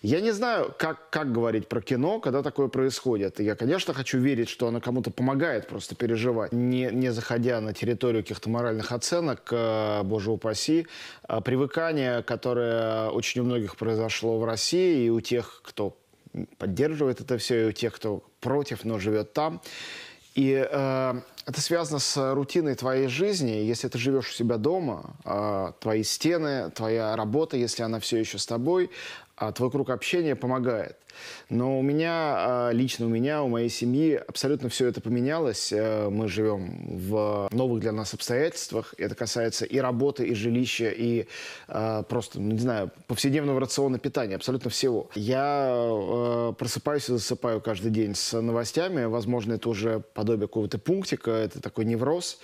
Я не знаю, как, как говорить про кино, когда такое происходит. И я, конечно, хочу верить, что оно кому-то помогает просто переживать, не, не заходя на территорию каких-то моральных оценок, э, боже упаси, а привыкание, которое очень у многих произошло в России, и у тех, кто поддерживает это все, и у тех, кто против, но живет там. И э, это связано с рутиной твоей жизни. Если ты живешь у себя дома, э, твои стены, твоя работа, если она все еще с тобой, э, твой круг общения помогает. Но у меня, э, лично у меня, у моей семьи абсолютно все это поменялось. Э, мы живем в новых для нас обстоятельствах. Это касается и работы, и жилища, и э, просто, ну, не знаю, повседневного рациона питания, абсолютно всего. Я э, просыпаюсь и засыпаю каждый день с новостями. Возможно, это уже по подобие какого-то пунктика, это такой невроз.